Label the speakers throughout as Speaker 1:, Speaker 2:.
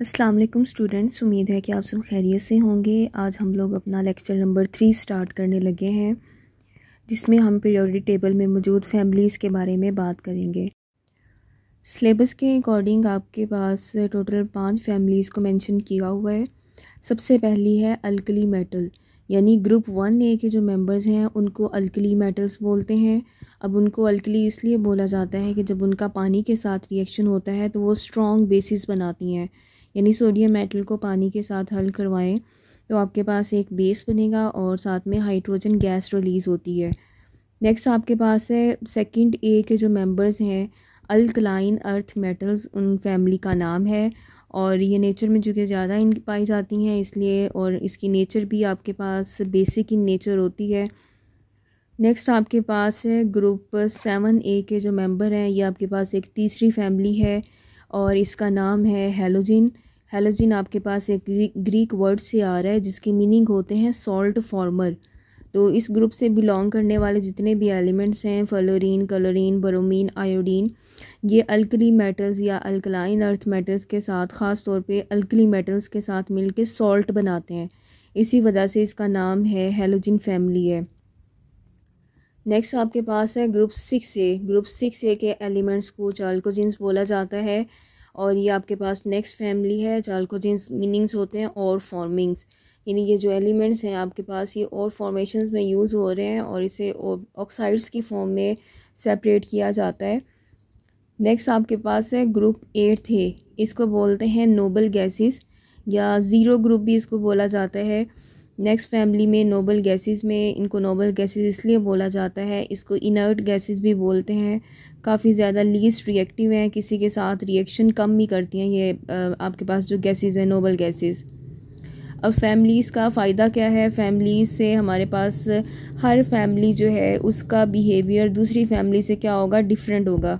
Speaker 1: Aslam students उम्मीद है कि आप सब खैरियत से होंगे आज हम लोग अपना लेक्चर नंबर थ्री स्टार्ट करने लगे हैं जिसमें हम पीरियोडिक टेबल में मौजूद फैमिलीज़ के बारे में बात करेंगे सिलेबस के अकॉर्डिंग आपके पास टोटल पांच फैमिलीज़ को मेंशन किया हुआ है सबसे पहली है अल्कली मेटल यानी ग्रुप वन ए के जो मेम्बर्स हैं उनको अल्कली मेटल्स बोलते हैं अब उनको अल्कली इसलिए बोला जाता है कि जब उनका पानी के साथ रिएक्शन होता है तो वो स्ट्रॉन्ग बेसिस बनाती हैं यानी सोडियम मेटल को पानी के साथ हल करवाएं तो आपके पास एक बेस बनेगा और साथ में हाइड्रोजन गैस रिलीज़ होती है नेक्स्ट आपके पास है सेकंड ए के जो मेंबर्स हैं अल्कलाइन अर्थ मेटल्स उन फैमिली का नाम है और ये नेचर में चूँकि ज़्यादा इन पाई जाती हैं इसलिए और इसकी नेचर भी आपके पास बेसिक इन नेचर होती है नेक्स्ट आपके पास है ग्रुप सेवन ए के जो मेंबर हैं ये आपके पास एक तीसरी फैमिली है और इसका नाम है हेलोजिन है हेलोजिन आपके पास एक ग्रीक वर्ड से आ रहा है जिसके मीनिंग होते हैं सॉल्ट फॉर्मर तो इस ग्रुप से बिलोंग करने वाले जितने भी एलिमेंट्स हैं फलोरिन कलोरीन बरोमीन आयोडीन ये अल्कली मेटल्स या अल्कलाइन अर्थ मेटल्स के साथ ख़ास तौर पे अल्कली मेटल्स के साथ मिलके सॉल्ट बनाते हैं इसी वजह से इसका नाम है हेलोजिन फैमिली है नेक्स्ट आपके पास है group six A group six A के एलिमेंट्स को चाल्कोजिन्स बोला जाता है और ये आपके पास नेक्स्ट फैमिली है जालकोजेंस मीनिंग्स होते हैं और फॉर्मिंग्स यानी ये जो एलिमेंट्स हैं आपके पास ये और फॉर्मेशन में यूज़ हो रहे हैं और इसे ऑक्साइड्स की फॉर्म में सेपरेट किया जाता है नेक्स्ट आपके पास है ग्रुप एट थे इसको बोलते हैं नोबल गैसेस या ज़ीरो ग्रुप भी इसको बोला जाता है नेक्स्ट फैमिली में नोबल गैसेस में इनको नोबल गैसेस इसलिए बोला जाता है इसको इनर्ट गैसेस भी बोलते हैं काफ़ी ज़्यादा लीस्ट रिएक्टिव हैं किसी के साथ रिएक्शन कम भी करती हैं ये आपके पास जो गैसेस हैं नोबल गैसेस अब फैमिलीज़ का फ़ायदा क्या है फैमिली से हमारे पास हर फैमिली जो है उसका बिहेवियर दूसरी फैमिली से क्या होगा डिफरेंट होगा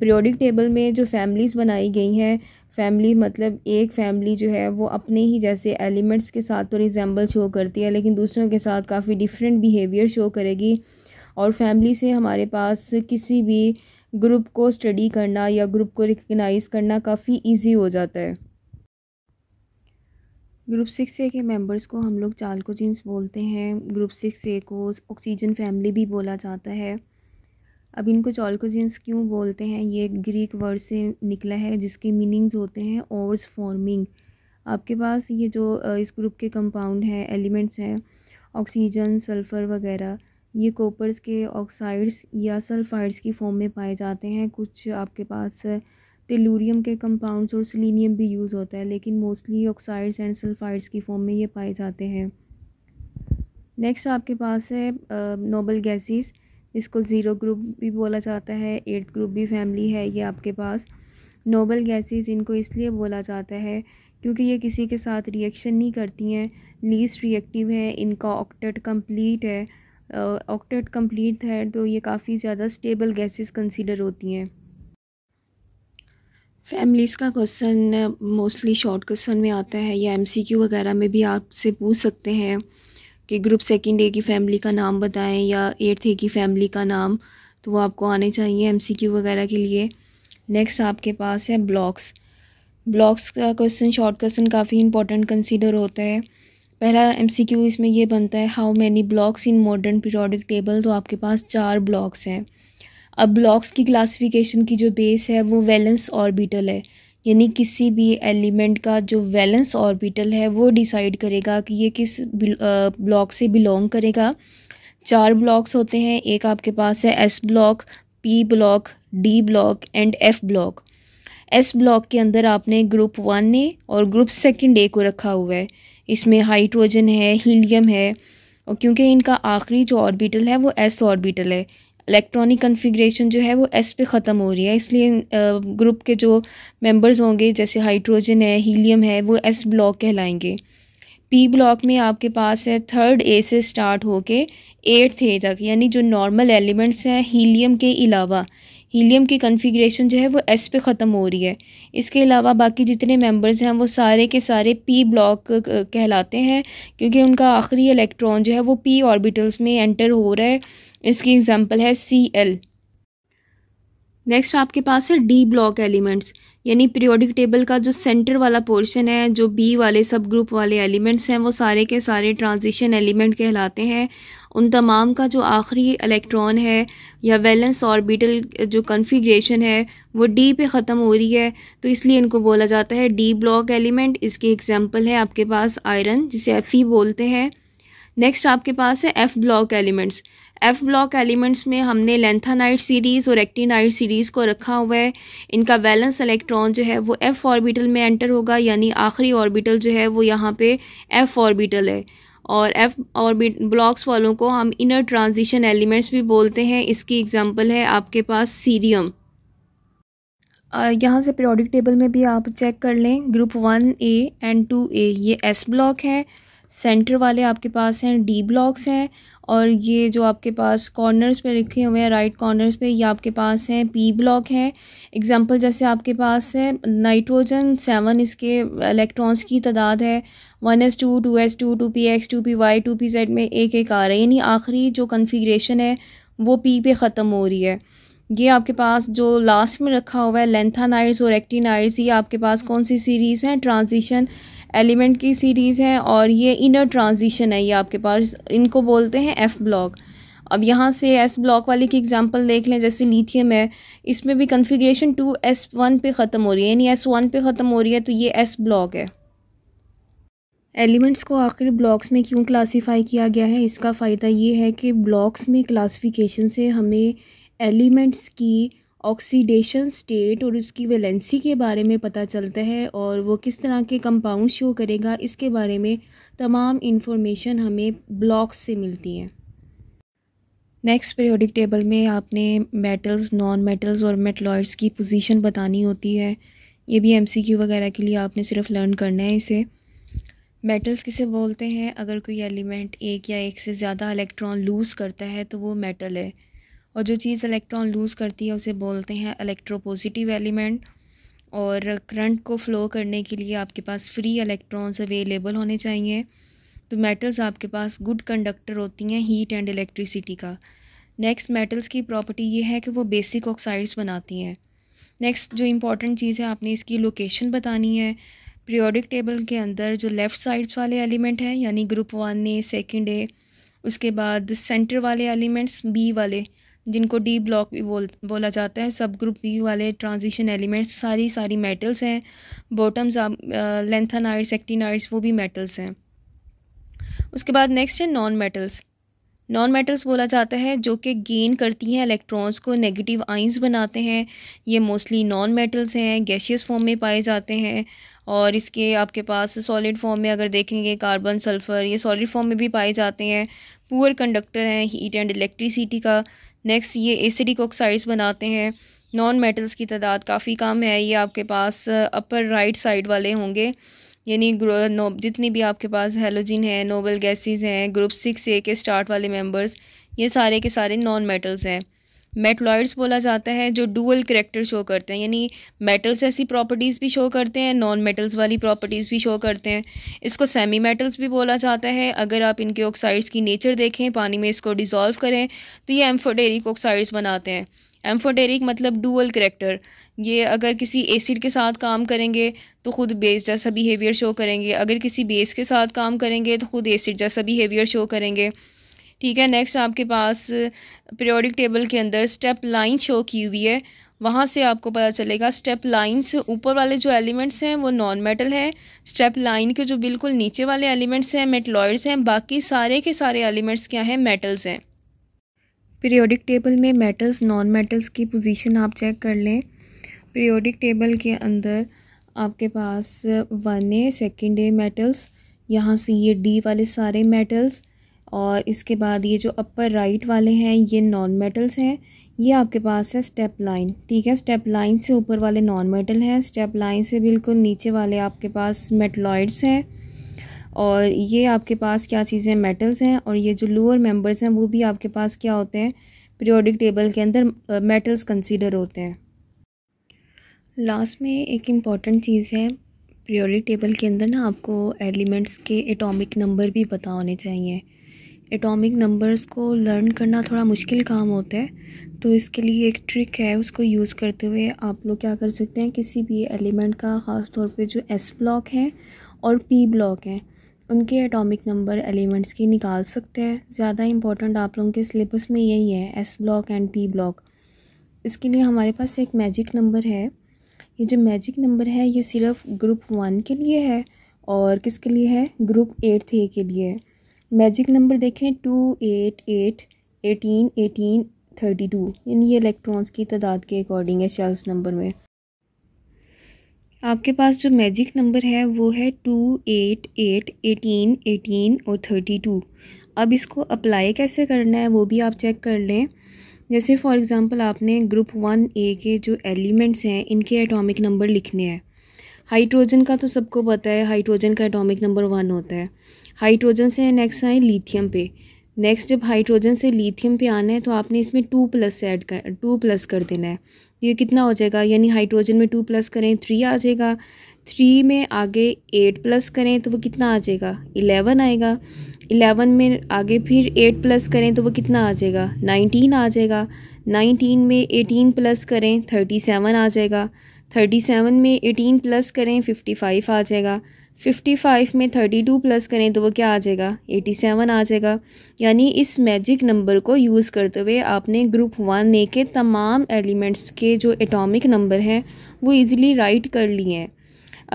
Speaker 1: पीरियोडिक टेबल में जो फैमिलीज़ बनाई गई हैं फैमिली मतलब एक फैमिली जो है वो अपने ही जैसे एलिमेंट्स के साथ तो रिजेंबल शो करती है लेकिन दूसरों के साथ काफ़ी डिफरेंट बिहेवियर शो करेगी और फैमिली से हमारे पास किसी भी ग्रुप को स्टडी करना या ग्रुप को रिकगनाइज करना काफ़ी इजी हो जाता है ग्रुप सिक्स ए के मेंबर्स को हम लोग जीन्स बोलते हैं ग्रुप सिक्स ए को ऑक्सीजन फैमिली भी बोला जाता है अब इनको जीन्स क्यों बोलते हैं ये ग्रीक वर्ड से निकला है जिसके मीनिंग्स होते हैं ओवर्स फॉर्मिंग आपके पास ये जो इस ग्रुप के कंपाउंड हैं एलिमेंट्स हैं ऑक्सीजन सल्फ़र वगैरह ये कॉपर्स के ऑक्साइड्स या सल्फ़ाइड्स की फॉर्म में पाए जाते हैं कुछ आपके पास टेलूरियम के कंपाउंड्स और सिलीनियम भी यूज़ होता है लेकिन मोस्टली ऑक्साइड्स एंड सल्फ़ाइड्स की फॉर्म में ये पाए जाते हैं नेक्स्ट आपके पास है नोबल गैसेस इसको ज़ीरो ग्रुप भी बोला जाता है एट्थ ग्रुप भी फैमिली है ये आपके पास नोबल गैसेस इनको इसलिए बोला जाता है क्योंकि ये किसी के साथ रिएक्शन नहीं करती हैं लीस्ट रिएक्टिव है इनका ऑक्टेट कंप्लीट है ऑक्टेट कंप्लीट है तो ये काफ़ी ज़्यादा स्टेबल गैसेस कंसीडर होती हैं फैमिलीज़ का क्वेश्चन मोस्टली शॉर्ट क्वेश्चन में आता है या एमसीक्यू वगैरह में भी आपसे पूछ सकते हैं कि ग्रुप सेकंड ए की फ़ैमिली का नाम बताएं या एट्थ ए की फ़ैमिली का नाम तो वो आपको आने चाहिए एमसीक्यू वगैरह के लिए नेक्स्ट आपके पास है ब्लॉक्स ब्लॉक्स का क्वेश्चन शॉर्ट क्वेश्चन काफ़ी इंपॉर्टेंट कंसीडर होता है पहला एमसीक्यू इसमें ये बनता है how many blocks in modern periodic table तो आपके पास चार ब्लॉक्स हैं अब ब्लॉक्स की क्लासिफिकेशन की जो बेस है वो वैलेंस ऑर्बिटल है यानी किसी भी एलिमेंट का जो वैलेंस ऑर्बिटल है वो डिसाइड करेगा कि ये किस ब्लॉक से बिलोंग करेगा चार ब्लॉक्स होते हैं एक आपके पास है S block P block D block and F block S block के अंदर आपने ग्रुप वन ए और ग्रुप सेकंड ए को रखा हुआ है इसमें हाइड्रोजन है हीलियम है और क्योंकि इनका आखिरी जो ऑर्बिटल है वो एस ऑर्बिटल है इलेक्ट्रॉनिक कन्फिग्रेशन जो है वो एस पे ख़त्म हो रही है इसलिए ग्रुप के जो मेंबर्स होंगे जैसे हाइड्रोजन है हीलियम है वो एस ब्लॉक कहलाएंगे पी ब्लॉक में आपके पास है थर्ड ए से स्टार्ट होके एट्थ ए तक यानी जो नॉर्मल एलिमेंट्स हैं हीलियम के अलावा हीलियम की कन्फिग्रेशन जो है वो एस पे ख़त्म हो रही है इसके अलावा बाकी जितने मेंबर्स हैं वो सारे के सारे पी ब्लॉक कहलाते हैं क्योंकि उनका आखिरी इलेक्ट्रॉन जो है वो पी ऑर्बिटल्स में एंटर हो रहा है इसकी एग्ज़ाम्पल है सी एल नेक्स्ट आपके पास है डी ब्लॉक एलिमेंट्स यानी पीरियोडिक टेबल का जो सेंटर वाला पोर्शन है जो बी वाले सब ग्रुप वाले एलिमेंट्स हैं वो सारे के सारे ट्रांजिशन एलिमेंट कहलाते हैं उन तमाम का जो आखिरी इलेक्ट्रॉन है या वैलेंस ऑर्बिटल जो कन्फिग्रेशन है वो डी पे ख़त्म हो रही है तो इसलिए इनको बोला जाता है डी ब्लॉक एलिमेंट इसकी एग्जाम्पल है आपके पास आयरन जिसे एफ बोलते हैं नेक्स्ट आपके पास है F block elements F block elements में हमने लेंथानाइट सीरीज़ और एक्टिनाइट सीरीज़ को रखा हुआ है इनका वैलेंस इलेक्ट्रॉन जो है वो एफ ऑर्बिटल में एंटर होगा यानी आखिरी ऑर्बिटल जो है वो यहाँ पे एफ ऑर्बिटल है और एफ ऑर्बिट ब्लॉक्स वालों को हम इनर ट्रांजिशन एलिमेंट्स भी बोलते हैं इसकी एग्जाम्पल है आपके पास सीरियम यहाँ से प्रोडिक टेबल में भी आप चेक कर लें group one A and two A ये एस ब्लॉक है सेंटर वाले आपके पास हैं डी ब्लॉक्स हैं और ये जो आपके पास कॉर्नर्स पे लिखे हुए हैं राइट कॉर्नर्स पे ये आपके पास हैं पी ब्लॉक है एग्जांपल जैसे आपके पास है नाइट्रोजन सेवन इसके इलेक्ट्रॉन्स की तादाद है one S two two S two two P X two P Y two P Z में एक एक आ रहा है यानी आखिरी जो कन्फिग्रेशन है वो पी पे ख़त्म हो रही है ये आपके पास जो लास्ट में रखा हुआ है लेंथानाइड्स और एक्टिनाइड्स ये आपके पास कौन सी सीरीज़ हैं ट्रांजिशन एलिमेंट की सीरीज़ है और ये इनर ट्रांजिशन है ये आपके पास इनको बोलते हैं एफ़ ब्लॉक अब यहाँ से एस ब्लॉक वाले की एग्जांपल देख लें जैसे लीथियम है इसमें भी कन्फिग्रेशन टू एस वन पे ख़त्म हो रही है यानी एस वन पे ख़त्म हो रही है तो ये एस ब्लॉक है एलिमेंट्स को आखिर ब्लॉक्स में क्यों क्लासिफाई किया गया है इसका फ़ायदा ये है कि ब्लॉक्स में क्लासिफिकेशन से हमें एलिमेंट्स की ऑक्सीडेशन स्टेट और उसकी वैलेंसी के बारे में पता चलता है और वो किस तरह के कंपाउंड शो करेगा इसके बारे में तमाम इन्फॉर्मेशन हमें ब्लॉक्स से मिलती है नेक्स्ट पीरियोडिक टेबल में आपने मेटल्स नॉन मेटल्स और मेटलॉइड्स की पोजीशन बतानी होती है ये भी एमसीक्यू वगैरह के लिए आपने सिर्फ लर्न करना है इसे मेटल्स किसे बोलते हैं अगर कोई एलिमेंट एक या एक से ज़्यादा इलेक्ट्रॉन लूज़ करता है तो वो मेटल है और जो चीज़ इलेक्ट्रॉन लूज़ करती है उसे बोलते हैं इलेक्ट्रोपोजिटिव एलिमेंट और करंट को फ्लो करने के लिए आपके पास फ्री इलेक्ट्रॉन्स अवेलेबल होने चाहिए तो मेटल्स आपके पास गुड कंडक्टर होती हैं हीट एंड इलेक्ट्रिसिटी का नेक्स्ट मेटल्स की प्रॉपर्टी ये है कि वो बेसिक ऑक्साइड्स बनाती हैं नेक्स्ट जो इंपॉर्टेंट चीज़ है आपने इसकी लोकेशन बतानी है पीरियोडिक टेबल के अंदर जो लेफ़्ट साइड्स वाले एलिमेंट हैं यानी group one A second A उसके बाद सेंटर वाले एलिमेंट्स बी वाले जिनको डी ब्लॉक भी बोल बोला जाता है सब ग्रुप वी वाले ट्रांजिशन एलिमेंट्स सारी सारी मेटल्स हैं बॉटम्स लेंथनाइड्स एक्टिनाइड्स वो भी मेटल्स हैं उसके बाद नेक्स्ट है नॉन मेटल्स नॉन मेटल्स बोला जाता है जो कि गेन करती हैं इलेक्ट्रॉन्स को नेगेटिव आइंस बनाते हैं ये मोस्टली नॉन मेटल्स हैं गैशियस फॉर्म में पाए जाते हैं और इसके आपके पास सॉलिड फॉर्म में अगर देखेंगे कार्बन सल्फ़र ये सॉलिड फॉर्म में भी पाए जाते हैं पुअर कंडक्टर हैं हीट एंड इलेक्ट्रिसिटी का नेक्स्ट ये एसिडिक ऑक्साइड्स बनाते हैं नॉन मेटल्स की तादाद काफ़ी कम है ये आपके पास अपर राइट साइड वाले होंगे यानी जितनी भी आपके पास हेलोजिन है नोबल गैसेस हैं ग्रुप सिक्स ए के स्टार्ट वाले मेंबर्स ये सारे के सारे नॉन मेटल्स हैं मेटलॉयड्स बोला जाता है जो डुअल करेक्टर शो करते हैं यानी मेटल्स ऐसी प्रॉपर्टीज़ भी शो करते हैं नॉन मेटल्स वाली प्रॉपर्टीज़ भी शो करते हैं इसको सेमी मेटल्स भी बोला जाता है अगर आप इनके ऑक्साइड्स की नेचर देखें पानी में इसको डिज़ोल्व करें तो ये एम्फोडेरिक ऑक्साइड्स बनाते हैं एम्फोडेरिक मतलब डुअल करेक्टर ये अगर किसी एसिड के साथ काम करेंगे तो ख़ुद बेस जैसा बिहेवियर शो करेंगे अगर किसी बेस के साथ काम करेंगे तो ख़ुद एसिड जैसा बिहेवियर शो करेंगे ठीक है नेक्स्ट आपके पास पीरियोडिक टेबल के अंदर स्टेप लाइन शो की हुई है वहाँ से आपको पता चलेगा स्टेप लाइन से ऊपर वाले जो एलिमेंट्स हैं वो नॉन मेटल हैं स्टेप लाइन के जो बिल्कुल नीचे वाले एलिमेंट्स हैं मेटलॉइड्स हैं बाकी सारे के सारे एलिमेंट्स क्या हैं मेटल्स हैं पीरियोडिक टेबल में मेटल्स नॉन मेटल्स की पोजीशन आप चेक कर लें पीरियोडिक टेबल के अंदर आपके पास one A second A metals यहाँ से ये डी वाले सारे मेटल्स और इसके बाद ये जो अपर राइट वाले हैं ये नॉन मेटल्स हैं ये आपके पास है स्टेप लाइन ठीक है स्टेप लाइन से ऊपर वाले नॉन मेटल हैं स्टेप लाइन से बिल्कुल नीचे वाले आपके पास मेटलॉइड्स हैं और ये आपके पास क्या चीज़ें मेटल्स हैं और ये जो लोअर मेंबर्स हैं वो भी आपके पास क्या होते हैं पीरियोडिक टेबल के अंदर मेटल्स कंसीडर होते हैं लास्ट में एक इम्पॉर्टेंट चीज़ है पीरियोडिक टेबल के अंदर ना आपको एलिमेंट्स के एटॉमिक नंबर भी पता होने चाहिए एटॉमिक नंबर्स को लर्न करना थोड़ा मुश्किल काम होता है तो इसके लिए एक ट्रिक है उसको यूज़ करते हुए आप लोग क्या कर सकते हैं किसी भी एलिमेंट का ख़ास तौर पे जो एस ब्लॉक है और पी ब्लॉक है उनके एटॉमिक नंबर एलिमेंट्स की निकाल सकते हैं ज़्यादा इंपॉर्टेंट आप लोगों के सिलेबस में यही है S block and P block इसके लिए हमारे पास एक मैजिक नंबर है ये जो मैजिक नंबर है ये सिर्फ ग्रुप वन के लिए है और किसके लिए है ग्रुप एट थे के लिए है मैजिक नंबर देखें two eight eight eighteen eighteen thirty two यानी ये इलेक्ट्रॉन्स की तादाद के अकॉर्डिंग है शेल्स नंबर में आपके पास जो मैजिक नंबर है वो है two eight eight eighteen eighteen और थर्टी टू अब इसको अप्लाई कैसे करना है वो भी आप चेक कर लें जैसे फॉर एग्ज़ाम्पल आपने ग्रुप वन ए के जो एलिमेंट्स हैं इनके एटॉमिक नंबर लिखने हैं हाइड्रोजन का तो सबको पता है हाइड्रोजन का एटॉमिक नंबर वन होता है हाइड्रोजन से नेक्स्ट आए लिथियम पे नेक्स्ट जब हाइड्रोजन से लिथियम पे आना है तो आपने इसमें टू प्लस से ऐड कर टू प्लस कर देना है ये कितना हो जाएगा यानी हाइड्रोजन में टू प्लस करें थ्री आ जाएगा थ्री में आगे एट प्लस करें तो वो कितना आ जाएगा इलेवन आएगा इलेवन में आगे फिर एट प्लस करें तो वो कितना आ जाएगा नाइनटीन आ जाएगा नाइनटीन में एटीन प्लस करें थर्टी सेवन आ जाएगा थर्टी सेवन में एटीन प्लस करें फिफ्टी फाइव आ जाएगा फिफ्टी फाइव में थर्टी टू प्लस करें तो वो क्या आ जाएगा एटी सेवन आ जाएगा यानी इस मैजिक नंबर को यूज़ करते हुए आपने ग्रुप वन ए के तमाम एलिमेंट्स के जो एटॉमिक नंबर हैं वो इजीली राइट कर लिए हैं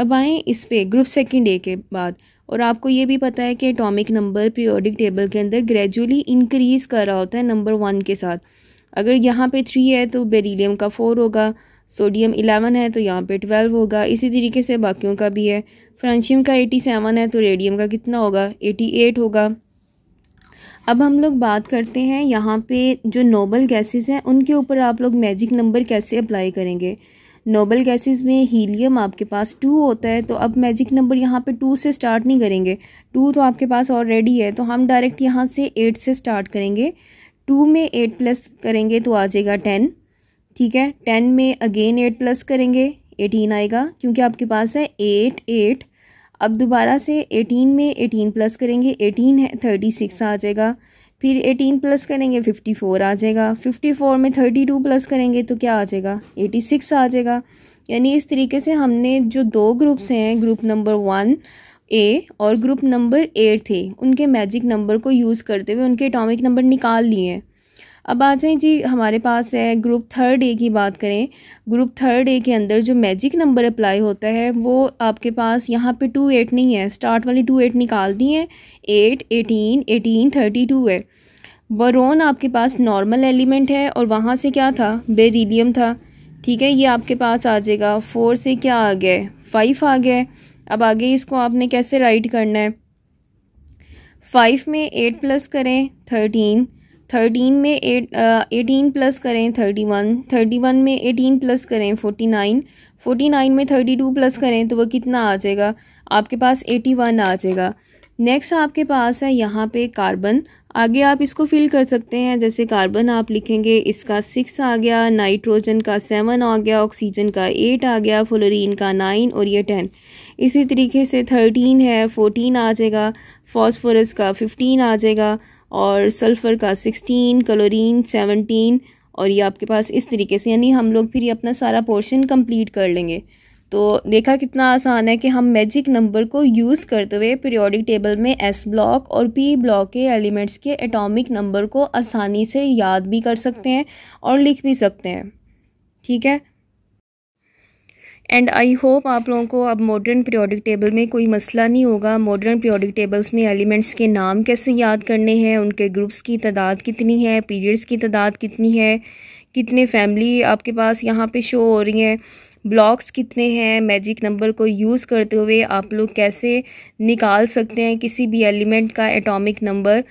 Speaker 1: अब आएँ इस पर ग्रुप सेकेंड ए के बाद और आपको ये भी पता है कि एटॉमिक नंबर पीरियोडिक टेबल के अंदर ग्रेजुअली इंक्रीज़ कर रहा होता है नंबर वन के साथ अगर यहाँ पे थ्री है तो बेरीलीम का फ़ोर होगा सोडियम इलेवन है तो यहाँ पे ट्वेल्व होगा इसी तरीके से बाकियों का भी है फ्रांशियम का एटी सेवन है तो रेडियम का कितना होगा एटी एट होगा अब हम लोग बात करते हैं यहाँ पे जो नोबल गैसेस हैं उनके ऊपर आप लोग मैजिक नंबर कैसे अप्लाई करेंगे नोबल गैसेस में हीलियम आपके पास टू होता है तो अब मैजिक नंबर यहाँ पे टू से स्टार्ट नहीं करेंगे टू तो आपके पास ऑलरेडी है तो हम डायरेक्ट यहाँ से एट से स्टार्ट करेंगे टू में एट प्लस करेंगे तो आ जाएगा टेन ठीक है टेन में अगेन एट प्लस करेंगे एटीन आएगा क्योंकि आपके पास है एट एट अब दोबारा से एटीन में एटीन प्लस करेंगे एटीन है थर्टी सिक्स आ जाएगा फिर एटीन प्लस करेंगे फिफ्टी फोर आ जाएगा फिफ्टी फोर में थर्टी टू प्लस करेंगे तो क्या आ जाएगा एटी सिक्स आ जाएगा यानी इस तरीके से हमने जो दो ग्रुप्स हैं ग्रुप नंबर वन ए और ग्रुप नंबर एट थे उनके मैजिक नंबर को यूज़ करते हुए उनके एटॉमिक नंबर निकाल लिए हैं अब आ जाएँ जी हमारे पास है ग्रुप थर्ड ए की बात करें ग्रुप थर्ड ए के अंदर जो मैजिक नंबर अप्लाई होता है वो आपके पास यहाँ पे टू एट नहीं है स्टार्ट वाली टू एट निकाल दी हैं eight eighteen eighteen thirty two है वरोन आपके पास नॉर्मल एलिमेंट है और वहाँ से क्या था बेरीलियम था ठीक है ये आपके पास आ जाएगा फोर से क्या आ गया फाइव आ गया अब आगे इसको आपने कैसे राइट करना है फाइव में एट प्लस करें थर्टीन थर्टीन में एट एटीन प्लस करें थर्टी वन थर्टी वन में एटीन प्लस करें फोर्टी नाइन फोर्टी नाइन में थर्टी टू प्लस करें तो वह कितना आ जाएगा आपके पास एटी वन आ जाएगा नेक्स्ट आपके पास है यहाँ पे कार्बन आगे आप इसको फिल कर सकते हैं जैसे कार्बन आप लिखेंगे इसका सिक्स आ गया नाइट्रोजन का सेवन आ गया ऑक्सीजन का एट आ गया फ्लोरीन का नाइन और ये टेन इसी तरीके से थर्टीन है फोर्टीन आ जाएगा फॉस्फोरस का फिफ्टीन आ जाएगा और सल्फ़र का सिक्सटीन क्लोरीन सेवनटीन और ये आपके पास इस तरीके से यानी हम लोग फिर ये अपना सारा पोर्शन कंप्लीट कर लेंगे तो देखा कितना आसान है कि हम मैजिक नंबर को यूज़ करते हुए पीरियोडिक टेबल में एस ब्लॉक और पी ब्लॉक के एलिमेंट्स के एटॉमिक नंबर को आसानी से याद भी कर सकते हैं और लिख भी सकते हैं ठीक है एंड आई होप आप लोगों को अब मॉडर्न पीरियोडिक टेबल में कोई मसला नहीं होगा मॉडर्न पीरियोडिक टेबल्स में एलिमेंट्स के नाम कैसे याद करने हैं उनके ग्रुप्स की तादाद कितनी है पीरियड्स की तादाद कितनी है कितने फैमिली आपके पास यहाँ पे शो हो रही हैं ब्लॉक्स कितने हैं मैजिक नंबर को यूज़ करते हुए आप लोग कैसे निकाल सकते हैं किसी भी एलिमेंट का एटॉमिक नंबर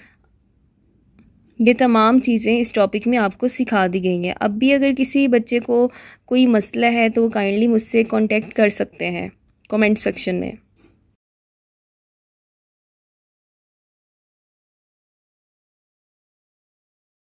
Speaker 1: ये तमाम चीज़ें इस टॉपिक में आपको सिखा दी गई हैं अब भी अगर किसी बच्चे को कोई मसला है तो वो काइंडली मुझसे कॉन्टेक्ट कर सकते हैं कमेंट सेक्शन में